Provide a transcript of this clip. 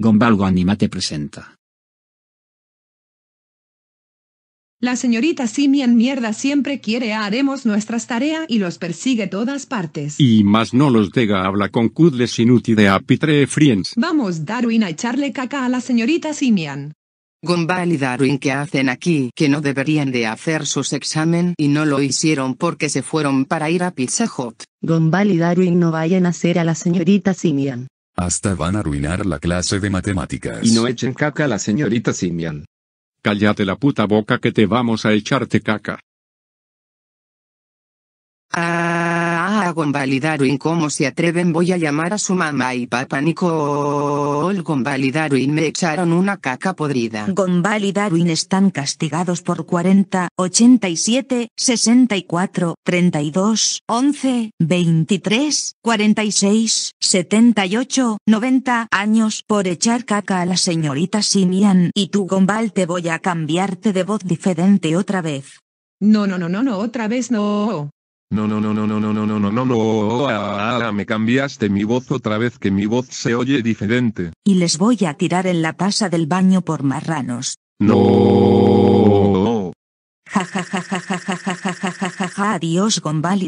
ANIMA TE presenta. La señorita Simian mierda siempre quiere haremos nuestras tareas y los persigue todas partes. Y más no los dega habla con Kudles inútiles de Apitre Friends. Vamos Darwin a echarle caca a la señorita Simian. GONBAL y Darwin que hacen aquí que no deberían de hacer sus examen y no lo hicieron porque se fueron para ir a Pizza Hut. Gombal y Darwin no vayan a hacer a la señorita Simian. Hasta van a arruinar la clase de matemáticas. Y no echen caca a la señorita Simian. Cállate la puta boca que te vamos a echarte caca. Ah. Darwin, ¿cómo se atreven voy a llamar a su mamá y papá Nicole Darwin me echaron una caca podrida. Darwin están castigados por 40, 87, 64, 32, 11, 23, 46, 78, 90 años por echar caca a la señorita Simian y tú Gonval te voy a cambiarte de voz diferente otra vez. No, no, no, no, no, otra vez no. No, no, no, no, no, no, no, no no, no, me cambiaste mi voz otra vez que mi voz se oye diferente. Y les voy a tirar en la taza del baño por marranos. No. Ja ja ja ja ja ja ja ja ja ja ja ja adiós Gombal